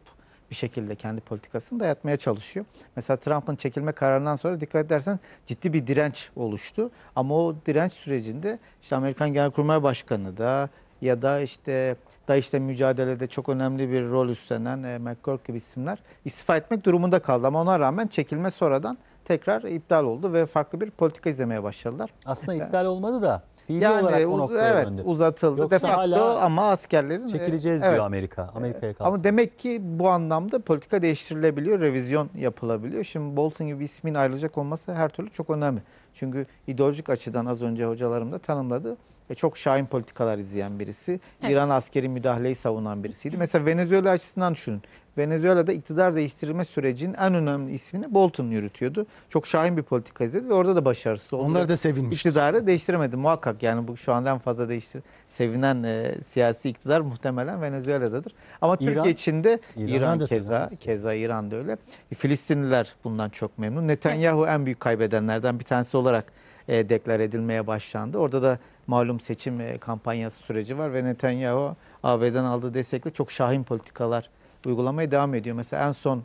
bir şekilde kendi politikasını dayatmaya çalışıyor. Mesela Trump'ın çekilme kararından sonra dikkat edersen ciddi bir direnç oluştu. Ama o direnç sürecinde işte Amerikan Genelkurmay Başkanı da ya da işte da işte mücadelede çok önemli bir rol üstlenen e, McCork gibi isimler istifa etmek durumunda kaldı. Ama ona rağmen çekilme sonradan tekrar iptal oldu ve farklı bir politika izlemeye başladılar. Aslında e, iptal olmadı da fiili yani, olarak o noktaya evet, döndü. uzatıldı. Yoksa de facto ama askerlerin e, çekileceğiz e, diyor Amerika. Amerika'ya kalsın. Ama demek ki bu anlamda politika değiştirilebiliyor, revizyon yapılabiliyor. Şimdi Bolton gibi ismin ayrılacak olması her türlü çok önemli. Çünkü ideolojik açıdan az önce hocalarım da tanımladı. E, çok şahin politikalar izleyen birisi. İran askeri müdahaleyi savunan birisiydi. Mesela Venezuela açısından düşünün. Venezuela'da iktidar değiştirilme sürecinin en önemli ismini Bolton yürütüyordu. Çok şahin bir politika izledi ve orada da başarısız oldu. Onlar da sevinmiş. İktidarı değiştiremedi muhakkak yani bu şu anda en fazla değiştir sevinen e, siyasi iktidar muhtemelen Venezuela'dadır. Ama İran, Türkiye içinde İran, İran keza keza İran da öyle. Filistinliler bundan çok memnun. Netanyahu en büyük kaybedenlerden bir tanesi olarak e, deklar edilmeye başlandı. Orada da malum seçim e, kampanyası süreci var ve Netanyahu AB'den aldığı destekle çok şahin politikalar uygulamaya devam ediyor. Mesela en son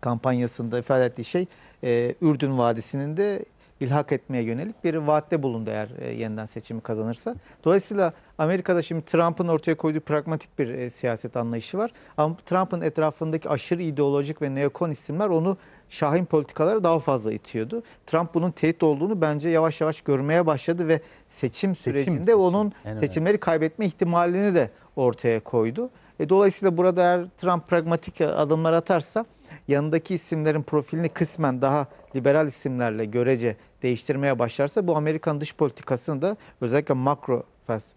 kampanyasında ifade ettiği şey e, Ürdün Vadisi'nin de ilhak etmeye yönelik bir vaatte bulundu eğer e, yeniden seçimi kazanırsa. Dolayısıyla Amerika'da şimdi Trump'ın ortaya koyduğu pragmatik bir e, siyaset anlayışı var. Ama Trump'ın etrafındaki aşırı ideolojik ve neokon isimler onu şahin politikalara daha fazla itiyordu. Trump bunun tehdit olduğunu bence yavaş yavaş görmeye başladı ve seçim, seçim sürecinde seçim. onun en seçimleri önemlisi. kaybetme ihtimalini de ortaya koydu. E, dolayısıyla burada eğer Trump pragmatik e, adımlar atarsa yanındaki isimlerin profilini kısmen daha liberal isimlerle görece değiştirmeye başlarsa bu Amerikan dış politikasını da özellikle makro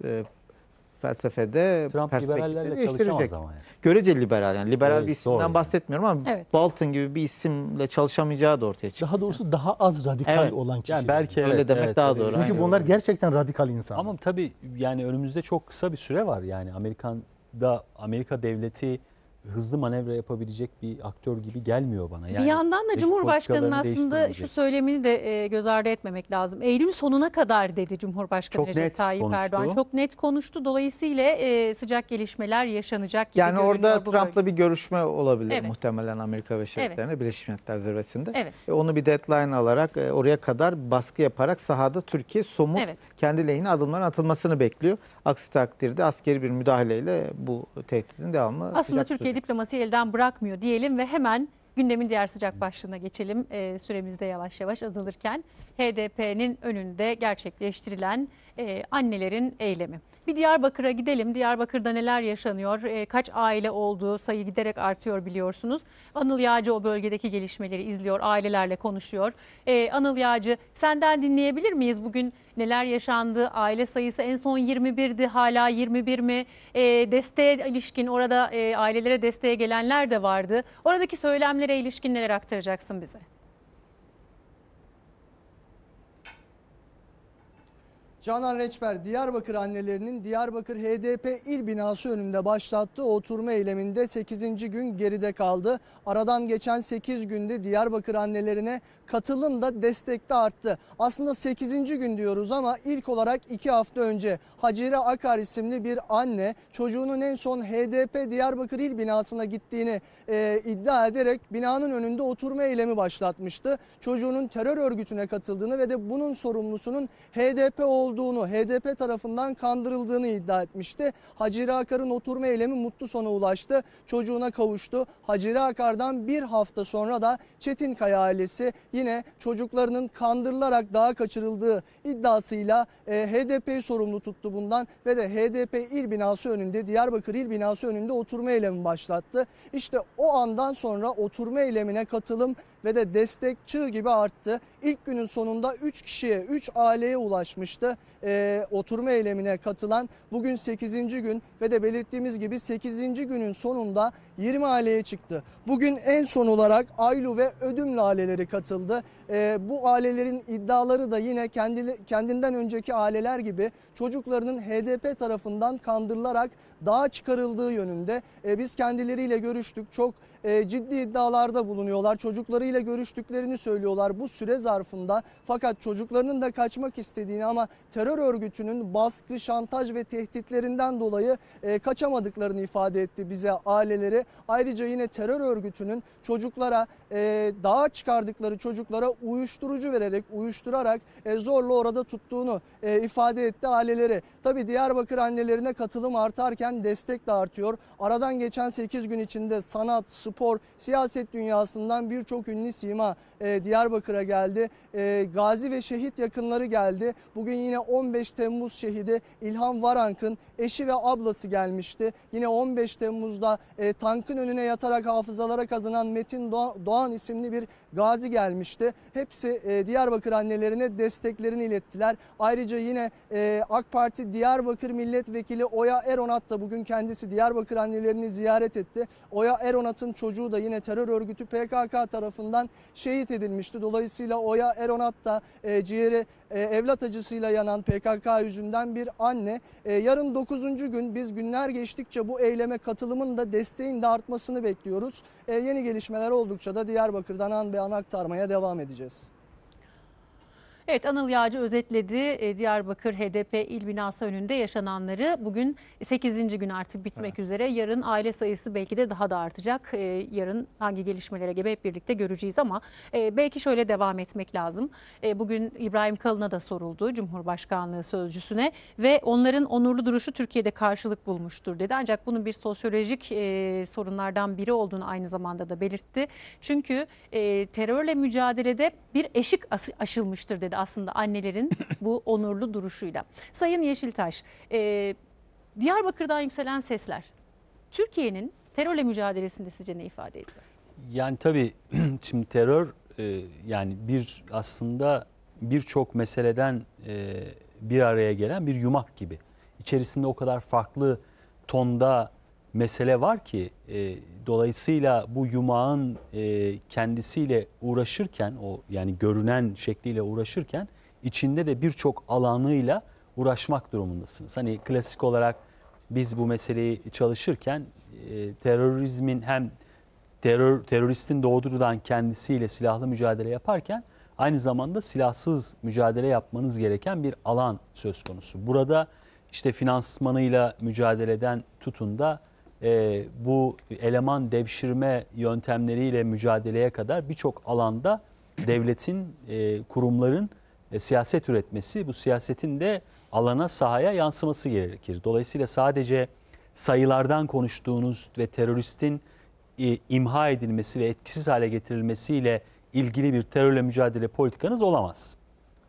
e, felsefede Trump liberallerle değiştirecek. Ama yani. Görece liberal yani liberal evet, bir isimden doğru. bahsetmiyorum ama evet. Bolton gibi bir isimle çalışamayacağı da ortaya çıkıyor. Daha doğrusu daha az radikal evet. olan kişi. Yani belki öyle evet, demek evet, daha evet. doğru. Çünkü bunlar doğru. gerçekten radikal insan. Ama tabii yani önümüzde çok kısa bir süre var yani Amerikan da Amerika devleti hızlı manevra yapabilecek bir aktör gibi gelmiyor bana. Yani bir yandan da Cumhurbaşkanı'nın aslında şu söylemini de e, göz ardı etmemek lazım. Eylül sonuna kadar dedi Cumhurbaşkanı Çok Recep Tayyip konuştu. Erdoğan. Çok net konuştu. Dolayısıyla e, sıcak gelişmeler yaşanacak gibi Yani orada Trump'la bir görüşme olabilir evet. muhtemelen Amerika ve şirketlerine evet. Birleşmiş Milletler Zirvesi'nde. Evet. onu bir deadline alarak e, oraya kadar baskı yaparak sahada Türkiye somut evet. kendi lehine adımların atılmasını bekliyor. Aksi takdirde askeri bir müdahaleyle bu tehditin devamı. Aslında Türkiye Türkiye diplomasiyi elden bırakmıyor diyelim ve hemen gündemin diğer sıcak başlığına geçelim. E, ee, süremiz yavaş yavaş azalırken HDP'nin önünde gerçekleştirilen e, annelerin eylemi. Bir Diyarbakır'a gidelim. Diyarbakır'da neler yaşanıyor? E, kaç aile olduğu sayı giderek artıyor biliyorsunuz. Anıl Yağcı o bölgedeki gelişmeleri izliyor, ailelerle konuşuyor. E, Anıl Yağcı senden dinleyebilir miyiz bugün neler yaşandı? Aile sayısı en son 21'di hala 21 mi? E, desteğe ilişkin orada e, ailelere desteğe gelenler de vardı. Oradaki söylemlere ilişkin neler aktaracaksın bize? Canan Reçber Diyarbakır annelerinin Diyarbakır HDP il binası önünde başlattığı oturma eyleminde 8. gün geride kaldı. Aradan geçen 8 günde Diyarbakır annelerine katılım da destek de arttı. Aslında 8. gün diyoruz ama ilk olarak 2 hafta önce Hacire Akar isimli bir anne çocuğunun en son HDP Diyarbakır il binasına gittiğini e, iddia ederek binanın önünde oturma eylemi başlatmıştı. Çocuğunun terör örgütüne katıldığını ve de bunun sorumlusunun HDP olduğunu olduğunu, HDP tarafından kandırıldığını iddia etmişti. Hacire Akar'ın oturma eylemi mutlu sona ulaştı. Çocuğuna kavuştu. Hacire Akar'dan bir hafta sonra da Çetin Kaya ailesi yine çocuklarının kandırılarak daha kaçırıldığı iddiasıyla e, HDP'yi sorumlu tuttu bundan ve de HDP il binası önünde Diyarbakır il binası önünde oturma eylemi başlattı. İşte o andan sonra oturma eylemine katılım ve de destek çığ gibi arttı. İlk günün sonunda 3 kişiye, 3 aileye ulaşmıştı e, oturma eylemine katılan. Bugün 8. gün ve de belirttiğimiz gibi 8. günün sonunda 20 aileye çıktı. Bugün en son olarak Aylu ve Ödümlü aileleri katıldı. E, bu ailelerin iddiaları da yine kendi, kendinden önceki aileler gibi çocuklarının HDP tarafından kandırılarak daha çıkarıldığı yönünde. E, biz kendileriyle görüştük. Çok e, ciddi iddialarda bulunuyorlar. Çocukları ile görüştüklerini söylüyorlar bu süre zarfında. Fakat çocuklarının da kaçmak istediğini ama terör örgütünün baskı, şantaj ve tehditlerinden dolayı e, kaçamadıklarını ifade etti bize aileleri. Ayrıca yine terör örgütünün çocuklara e, dağa çıkardıkları çocuklara uyuşturucu vererek, uyuşturarak e, zorla orada tuttuğunu e, ifade etti aileleri. Tabi Diyarbakır annelerine katılım artarken destek de artıyor. Aradan geçen 8 gün içinde sanat, spor, siyaset dünyasından birçok ünlü Şirinli Sima e, Diyarbakır'a geldi. E, gazi ve şehit yakınları geldi. Bugün yine 15 Temmuz şehidi İlhan Varank'ın eşi ve ablası gelmişti. Yine 15 Temmuz'da e, tankın önüne yatarak hafızalara kazanan Metin Doğan isimli bir gazi gelmişti. Hepsi e, Diyarbakır annelerine desteklerini ilettiler. Ayrıca yine e, AK Parti Diyarbakır Milletvekili Oya Eronat da bugün kendisi Diyarbakır annelerini ziyaret etti. Oya Eronat'ın çocuğu da yine terör örgütü PKK tarafından tarafından şehit edilmişti. Dolayısıyla Oya Eronat da e, ciğeri e, evlat acısıyla yanan PKK yüzünden bir anne. E, yarın 9. gün biz günler geçtikçe bu eyleme katılımın da desteğin de artmasını bekliyoruz. E, yeni gelişmeler oldukça da Diyarbakır'dan an be an aktarmaya devam edeceğiz. Evet Anıl Yağcı özetledi e, Diyarbakır HDP il binası önünde yaşananları. Bugün 8. gün artık bitmek evet. üzere. Yarın aile sayısı belki de daha da artacak. E, yarın hangi gelişmelere gebe hep birlikte göreceğiz ama e, belki şöyle devam etmek lazım. Bugün İbrahim Kalın'a da soruldu Cumhurbaşkanlığı sözcüsüne ve onların onurlu duruşu Türkiye'de karşılık bulmuştur dedi. Ancak bunun bir sosyolojik sorunlardan biri olduğunu aynı zamanda da belirtti. Çünkü terörle mücadelede bir eşik aşılmıştır dedi aslında annelerin bu onurlu duruşuyla. Sayın Yeşiltaş, e, Diyarbakır'dan yükselen sesler Türkiye'nin terörle mücadelesinde sizce ne ifade ediyor? Yani tabii şimdi terör e, yani bir aslında birçok meseleden e, bir araya gelen bir yumak gibi. İçerisinde o kadar farklı tonda mesele var ki e, Dolayısıyla bu yumağın e, kendisiyle uğraşırken, o yani görünen şekliyle uğraşırken içinde de birçok alanıyla uğraşmak durumundasınız. Hani klasik olarak biz bu meseleyi çalışırken e, terörizmin hem terör teröristin doğrudan kendisiyle silahlı mücadele yaparken aynı zamanda silahsız mücadele yapmanız gereken bir alan söz konusu. Burada işte finansmanıyla mücadeleden tutun da e, bu eleman devşirme yöntemleriyle mücadeleye kadar birçok alanda devletin, e, kurumların e, siyaset üretmesi, bu siyasetin de alana, sahaya yansıması gerekir. Dolayısıyla sadece sayılardan konuştuğunuz ve teröristin e, imha edilmesi ve etkisiz hale getirilmesiyle ilgili bir terörle mücadele politikanız olamaz.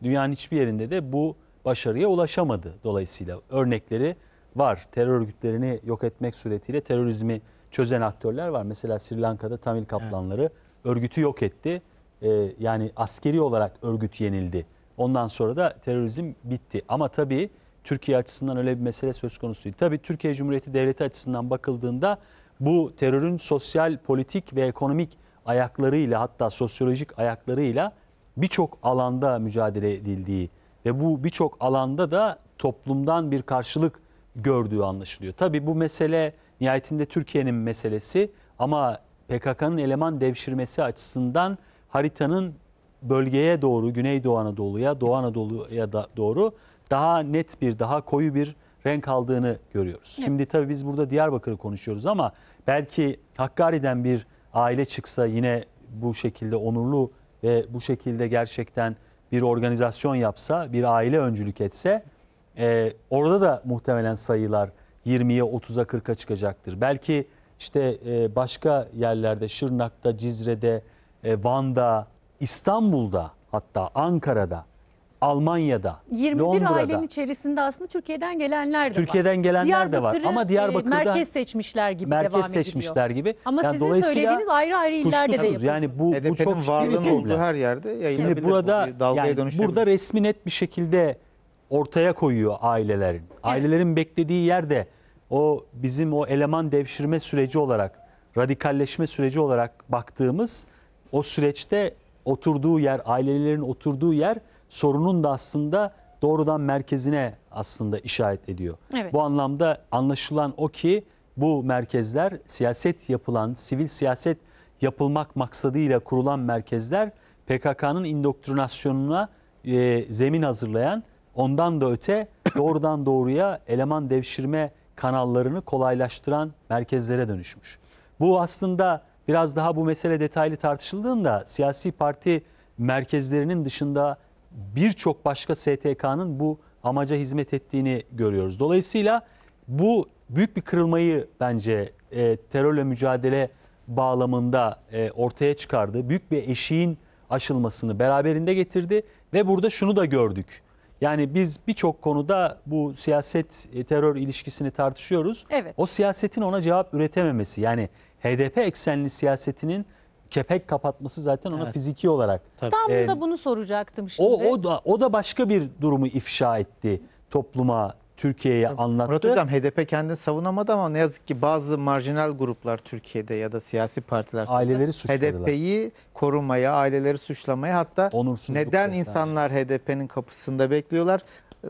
Dünyanın hiçbir yerinde de bu başarıya ulaşamadı dolayısıyla. Örnekleri var. Terör örgütlerini yok etmek suretiyle terörizmi çözen aktörler var. Mesela Sri Lanka'da Tamil Kaplanları evet. örgütü yok etti. Ee, yani askeri olarak örgüt yenildi. Ondan sonra da terörizm bitti. Ama tabii Türkiye açısından öyle bir mesele söz konusu değil. Tabii Türkiye Cumhuriyeti Devleti açısından bakıldığında bu terörün sosyal, politik ve ekonomik ayaklarıyla hatta sosyolojik ayaklarıyla birçok alanda mücadele edildiği ve bu birçok alanda da toplumdan bir karşılık gördüğü anlaşılıyor. Tabii bu mesele nihayetinde Türkiye'nin meselesi ama PKK'nın eleman devşirmesi açısından haritanın bölgeye doğru, Güneydoğu Anadolu'ya, Doğu Anadolu'ya da doğru daha net bir, daha koyu bir renk aldığını görüyoruz. Evet. Şimdi tabii biz burada Diyarbakır'ı konuşuyoruz ama belki Hakkari'den bir aile çıksa yine bu şekilde onurlu ve bu şekilde gerçekten bir organizasyon yapsa, bir aile öncülük etse ee, orada da muhtemelen sayılar 20'ye 30'a 40'a çıkacaktır. Belki işte e, başka yerlerde Şırnak'ta, Cizre'de, e, Van'da, İstanbul'da hatta Ankara'da, Almanya'da, 21 Londra'da. ailenin içerisinde aslında Türkiye'den gelenler de Türkiye'den var. gelenler de var ama Diyarbakır'da e, merkez seçmişler gibi merkez devam seçmişler gibi. Ama Yani sizin söylediğiniz ayrı ayrı illerde de tuşkusuz. Yani bu, bu e çok varlığın olduğu her yerde yayılabilir. Şimdi burada Bu dalgaya yani dönüşebilir. burada resmi net bir şekilde ortaya koyuyor ailelerin. Ailelerin beklediği yerde o bizim o eleman devşirme süreci olarak, radikalleşme süreci olarak baktığımız o süreçte oturduğu yer, ailelerin oturduğu yer sorunun da aslında doğrudan merkezine aslında işaret ediyor. Evet. Bu anlamda anlaşılan o ki bu merkezler siyaset yapılan, sivil siyaset yapılmak maksadıyla kurulan merkezler PKK'nın indoktrinasyonuna e, zemin hazırlayan Ondan da öte doğrudan doğruya eleman devşirme kanallarını kolaylaştıran merkezlere dönüşmüş. Bu aslında biraz daha bu mesele detaylı tartışıldığında siyasi parti merkezlerinin dışında birçok başka STK'nın bu amaca hizmet ettiğini görüyoruz. Dolayısıyla bu büyük bir kırılmayı bence e, terörle mücadele bağlamında e, ortaya çıkardı. Büyük bir eşiğin aşılmasını beraberinde getirdi ve burada şunu da gördük. Yani biz birçok konuda bu siyaset e, terör ilişkisini tartışıyoruz. Evet. O siyasetin ona cevap üretememesi yani HDP eksenli siyasetinin kepek kapatması zaten ona evet. fiziki olarak. Tabii. Tam ee, da bunu soracaktım şimdi. O, o da o da başka bir durumu ifşa etti topluma Türkiye'ye anlattı. Murat Hocam HDP kendini savunamadı ama ne yazık ki bazı marjinal gruplar Türkiye'de ya da siyasi partiler aileleri suçladılar. HDP'yi korumaya, aileleri suçlamaya hatta neden insanlar HDP'nin kapısında bekliyorlar?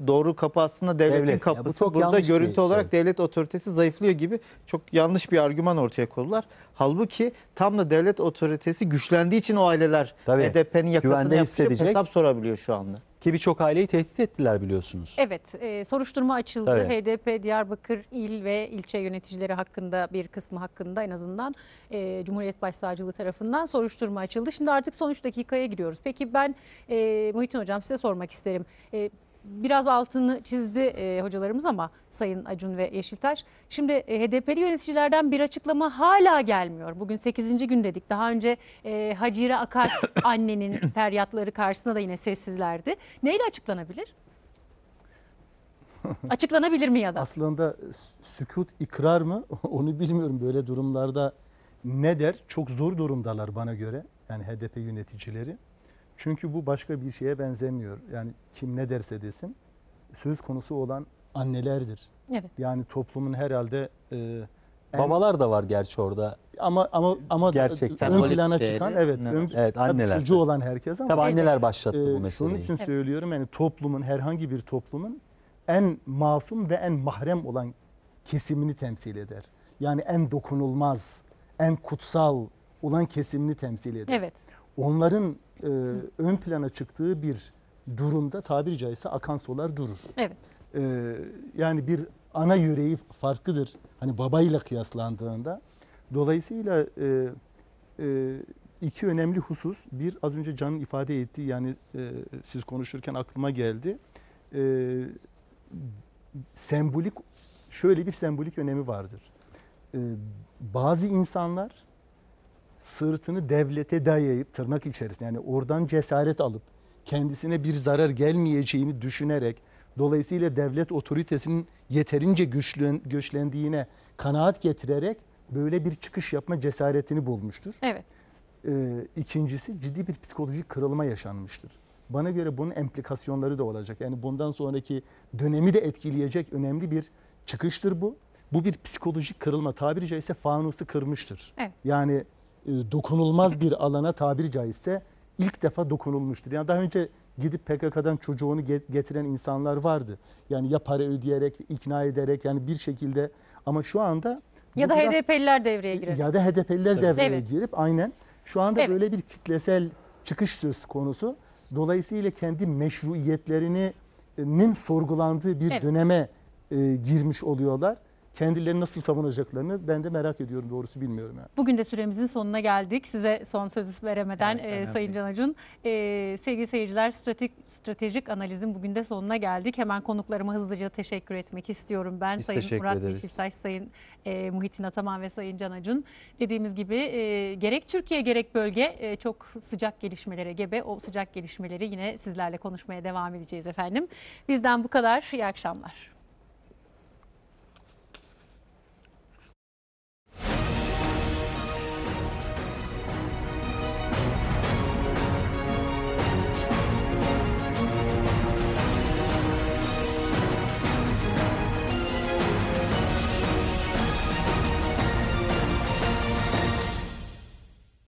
doğru kapı aslında devletin devlet. kapısı. Ya bu çok Burada görüntü şey. olarak devlet otoritesi zayıflıyor gibi çok yanlış bir argüman ortaya koydular. Halbuki tam da devlet otoritesi güçlendiği için o aileler HDP'nin yakasını yapışıp hesap sorabiliyor şu anda. Ki birçok aileyi tehdit ettiler biliyorsunuz. Evet e, soruşturma açıldı. Evet. HDP Diyarbakır il ve ilçe yöneticileri hakkında bir kısmı hakkında en azından e, Cumhuriyet Başsavcılığı tarafından soruşturma açıldı. Şimdi artık son 3 dakikaya giriyoruz. Peki ben e, Muhittin Hocam size sormak isterim. E, biraz altını çizdi e, hocalarımız ama Sayın Acun ve Yeşiltaş. Şimdi e, HDP'li yöneticilerden bir açıklama hala gelmiyor. Bugün 8. gün dedik. Daha önce e, Hacire Akar annenin feryatları karşısında da yine sessizlerdi. Neyle açıklanabilir? Açıklanabilir mi ya da? Aslında sükut ikrar mı onu bilmiyorum. Böyle durumlarda ne der? Çok zor durumdalar bana göre. Yani HDP yöneticileri. Çünkü bu başka bir şeye benzemiyor. Yani kim ne derse desin söz konusu olan annelerdir. Evet. Yani toplumun herhalde e, en, babalar da var gerçi orada. Ama ama ama gerçekten ön plana çıkan evet, ön, evet anneler. çocuğu olan herkes ama tabii anneler başlattı bu e, meseleyi. Onun için evet. söylüyorum yani toplumun herhangi bir toplumun en masum ve en mahrem olan kesimini temsil eder. Yani en dokunulmaz, en kutsal olan kesimini temsil eder. Evet. Onların e, ön plana çıktığı bir durumda tabiri caizse akan sular durur. Evet. E, yani bir ana yüreği farklıdır. Hani babayla kıyaslandığında. Dolayısıyla e, e, iki önemli husus. Bir az önce Can'ın ifade ettiği yani e, siz konuşurken aklıma geldi. E, sembolik şöyle bir sembolik önemi vardır. E, bazı insanlar sırtını devlete dayayıp tırnak içerisinde yani oradan cesaret alıp kendisine bir zarar gelmeyeceğini düşünerek dolayısıyla devlet otoritesinin yeterince güçlendiğine kanaat getirerek böyle bir çıkış yapma cesaretini bulmuştur. Evet. Ee, ikincisi ciddi bir psikolojik kırılma yaşanmıştır. Bana göre bunun implikasyonları da olacak. Yani bundan sonraki dönemi de etkileyecek önemli bir çıkıştır bu. Bu bir psikolojik kırılma. Tabiri caizse fanusu kırmıştır. Evet. Yani e, dokunulmaz bir alana tabiri caizse ilk defa dokunulmuştur. Yani daha önce gidip PKK'dan çocuğunu getiren insanlar vardı. Yani ya para ödeyerek, ikna ederek yani bir şekilde ama şu anda ya da biraz, HDP'liler devreye girip, Ya da HDP'liler devreye evet. girip aynen şu anda evet. böyle bir kitlesel çıkış söz konusu. Dolayısıyla kendi meşruiyetlerinin sorgulandığı bir evet. döneme e, girmiş oluyorlar kendilerini nasıl savunacaklarını ben de merak ediyorum doğrusu bilmiyorum. Yani. Bugün de süremizin sonuna geldik. Size son sözü veremeden evet, e, Sayın Can Acun. E, sevgili seyirciler stratejik, stratejik analizin bugün de sonuna geldik. Hemen konuklarıma hızlıca teşekkür etmek istiyorum. Ben Biz Sayın Murat Beşiktaş, Sayın e, Muhittin Ataman ve Sayın Can Acun. Dediğimiz gibi e, gerek Türkiye gerek bölge e, çok sıcak gelişmelere gebe. O sıcak gelişmeleri yine sizlerle konuşmaya devam edeceğiz efendim. Bizden bu kadar. İyi akşamlar.